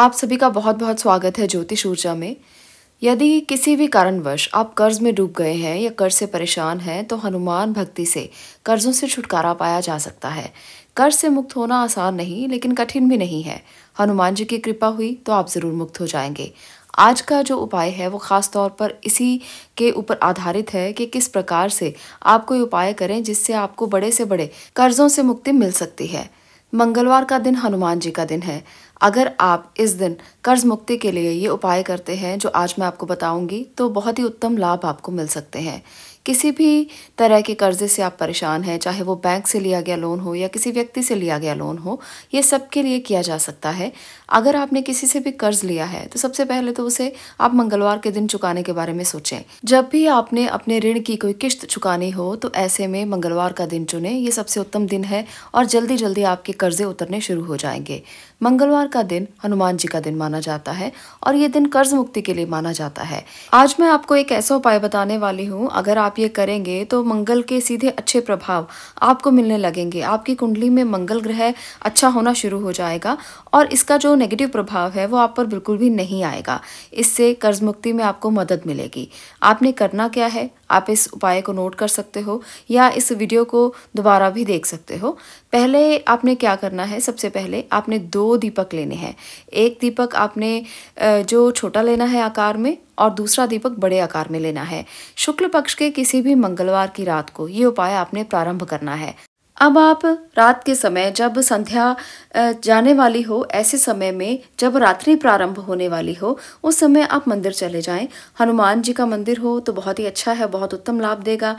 आप सभी का बहुत बहुत स्वागत है ज्योतिष ऊर्जा में यदि किसी भी कारणवश आप कर्ज में डूब गए हैं या कर्ज से परेशान हैं तो हनुमान भक्ति से कर्जों से छुटकारा पाया जा सकता है कर्ज से मुक्त होना आसान नहीं लेकिन कठिन भी नहीं है हनुमान जी की कृपा हुई तो आप ज़रूर मुक्त हो जाएंगे आज का जो उपाय है वो ख़ास तौर पर इसी के ऊपर आधारित है कि किस प्रकार से आप कोई उपाय करें जिससे आपको बड़े से बड़े कर्जों से मुक्ति मिल सकती है मंगलवार का दिन हनुमान जी का दिन है अगर आप इस दिन कर्ज मुक्ति के लिए ये उपाय करते हैं जो आज मैं आपको बताऊंगी तो बहुत ही उत्तम लाभ आपको मिल सकते हैं किसी भी तरह के कर्जे से आप परेशान हैं चाहे वो बैंक से लिया गया लोन हो या किसी व्यक्ति से लिया गया लोन हो ये सबके लिए किया जा सकता है अगर आपने किसी से भी कर्ज लिया है तो सबसे पहले तो उसे आप मंगलवार के दिन चुकाने के बारे में सोचें जब भी आपने अपने ऋण की कोई किश्त चुकानी हो तो ऐसे में मंगलवार का दिन चुने ये सबसे उत्तम दिन है और जल्दी जल्दी आपके कर्जे उतरने शुरू हो जाएंगे मंगलवार का दिन हनुमान जी का दिन माना जाता है और ये दिन कर्ज मुक्ति के लिए माना जाता है आज मैं आपको एक ऐसा उपाय बताने वाली हूँ अगर आप आप ये करेंगे तो मंगल के सीधे अच्छे प्रभाव आपको मिलने लगेंगे आपकी कुंडली में मंगल ग्रह अच्छा होना शुरू हो जाएगा और इसका जो नेगेटिव प्रभाव है वो आप पर बिल्कुल भी नहीं आएगा इससे कर्ज मुक्ति में आपको मदद मिलेगी आपने करना क्या है आप इस उपाय को नोट कर सकते हो या इस वीडियो को दोबारा भी देख सकते हो पहले आपने क्या करना है सबसे पहले आपने दो दीपक लेने हैं एक दीपक आपने जो छोटा लेना है आकार में और दूसरा दीपक बड़े आकार में लेना है शुक्ल पक्ष के किसी भी मंगलवार की रात को ये उपाय आपने प्रारंभ करना है अब आप रात के समय जब संध्या जाने वाली हो ऐसे समय में जब रात्रि प्रारंभ होने वाली हो उस समय आप मंदिर चले जाएं हनुमान जी का मंदिर हो तो बहुत ही अच्छा है बहुत उत्तम लाभ देगा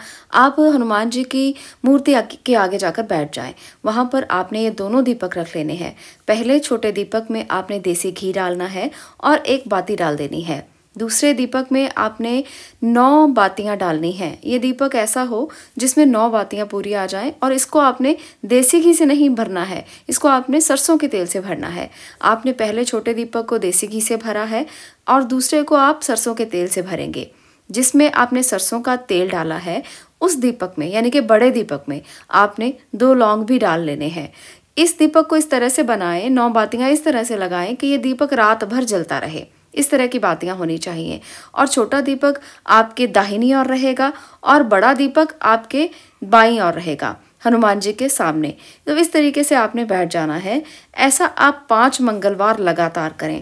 आप हनुमान जी की मूर्ति के आगे जाकर बैठ जाएं वहाँ पर आपने ये दोनों दीपक रख लेने हैं पहले छोटे दीपक में आपने देसी घी डालना है और एक बाती डाल देनी है दूसरे दीपक में आपने नौ बातियाँ डालनी हैं ये दीपक ऐसा हो जिसमें नौ बातियाँ पूरी आ जाएं और इसको आपने देसी घी से नहीं भरना है इसको आपने सरसों के तेल से भरना है आपने पहले छोटे दीपक को देसी घी से भरा है और दूसरे को आप सरसों के तेल से भरेंगे जिसमें आपने सरसों का तेल डाला है उस दीपक में यानी कि बड़े दीपक में आपने दो लौंग भी डाल लेने हैं इस दीपक को इस तरह से बनाएं नौ बातियाँ इस तरह से लगाएं कि ये दीपक रात भर जलता रहे इस तरह की बातियाँ होनी चाहिए और छोटा दीपक आपके दाहिनी ओर रहेगा और बड़ा दीपक आपके बाई ओर रहेगा हनुमान जी के सामने तो इस तरीके से आपने बैठ जाना है ऐसा आप पाँच मंगलवार लगातार करें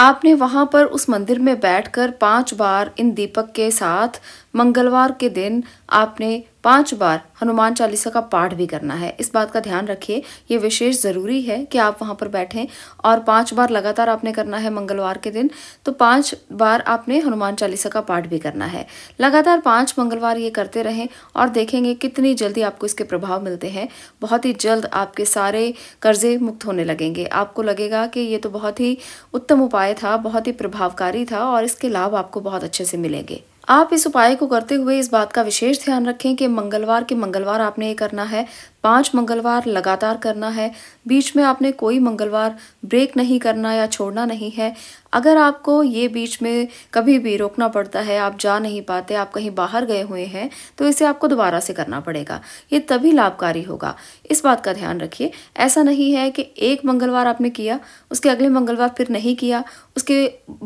आपने वहाँ पर उस मंदिर में बैठकर पांच बार इन दीपक के साथ मंगलवार के दिन आपने पांच बार हनुमान चालीसा का पाठ भी करना है इस बात का ध्यान रखिए ये विशेष ज़रूरी है कि आप वहाँ पर बैठें और पांच बार लगातार आपने करना है मंगलवार के दिन तो पांच बार आपने हनुमान चालीसा का पाठ भी करना है लगातार पांच मंगलवार ये करते रहें और देखेंगे कितनी जल्दी आपको इसके प्रभाव मिलते हैं बहुत ही जल्द आपके सारे कर्जे मुक्त होने लगेंगे आपको लगेगा कि ये तो बहुत ही उत्तम उपाय था बहुत ही प्रभावकारी था और इसके लाभ आपको बहुत अच्छे से मिलेंगे आप इस उपाय को करते हुए इस बात का विशेष ध्यान रखें कि मंगलवार के मंगलवार आपने ये करना है पाँच मंगलवार लगातार करना है बीच में आपने कोई मंगलवार ब्रेक नहीं करना या छोड़ना नहीं है अगर आपको ये बीच में कभी भी रोकना पड़ता है आप जा नहीं पाते आप कहीं बाहर गए हुए हैं तो इसे आपको दोबारा से करना पड़ेगा ये तभी लाभकारी होगा इस बात का ध्यान रखिए ऐसा नहीं है कि एक मंगलवार आपने किया उसके अगले मंगलवार फिर नहीं किया उसके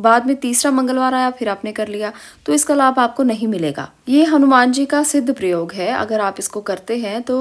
बाद में तीसरा मंगलवार आया फिर आपने कर लिया तो इसका लाभ आपको नहीं मिलेगा ये हनुमान जी का सिद्ध प्रयोग है अगर आप इसको करते हैं तो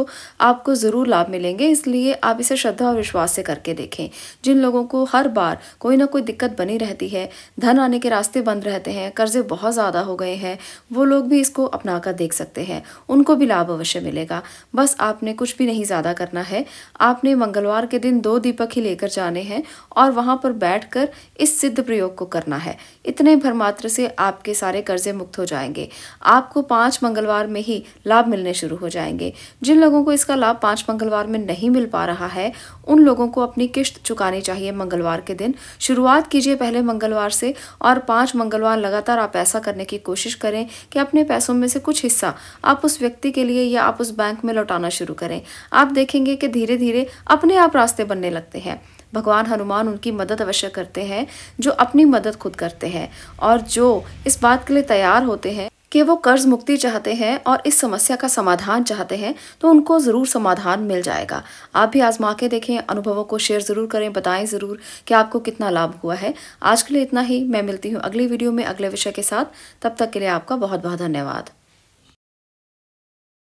आपको आपको ज़रूर लाभ मिलेंगे इसलिए आप इसे श्रद्धा और विश्वास से करके देखें जिन लोगों को हर बार कोई ना कोई दिक्कत बनी रहती है धन आने के रास्ते बंद रहते हैं कर्जे बहुत ज़्यादा हो गए हैं वो लोग भी इसको अपना कर देख सकते हैं उनको भी लाभ अवश्य मिलेगा बस आपने कुछ भी नहीं ज़्यादा करना है आपने मंगलवार के दिन दो दीपक ही लेकर जाने हैं और वहाँ पर बैठ कर इस सिद्ध प्रयोग को करना है इतने भरमात्र से आपके सारे कर्जे मुक्त हो जाएंगे आपको पाँच मंगलवार में ही लाभ मिलने शुरू हो जाएंगे जिन लोगों को इसका लाभ पांच मंगलवार में नहीं मिल पा रहा है उन लोगों को अपनी किश्त चुकानी चाहिए मंगलवार के दिन शुरुआत कीजिए पहले मंगलवार से और पांच मंगलवार लगातार आप ऐसा करने की कोशिश करें कि अपने पैसों में से कुछ हिस्सा आप उस व्यक्ति के लिए या आप उस बैंक में लौटाना शुरू करें आप देखेंगे कि धीरे धीरे अपने आप रास्ते बनने लगते हैं भगवान हनुमान उनकी मदद अवश्य करते हैं जो अपनी मदद खुद करते हैं और जो इस बात के लिए तैयार होते हैं कि वो कर्ज मुक्ति चाहते हैं और इस समस्या का समाधान चाहते हैं तो उनको ज़रूर समाधान मिल जाएगा आप भी आजमा के देखें अनुभवों को शेयर ज़रूर करें बताएं ज़रूर कि आपको कितना लाभ हुआ है आज के लिए इतना ही मैं मिलती हूँ अगली वीडियो में अगले विषय के साथ तब तक के लिए आपका बहुत बहुत धन्यवाद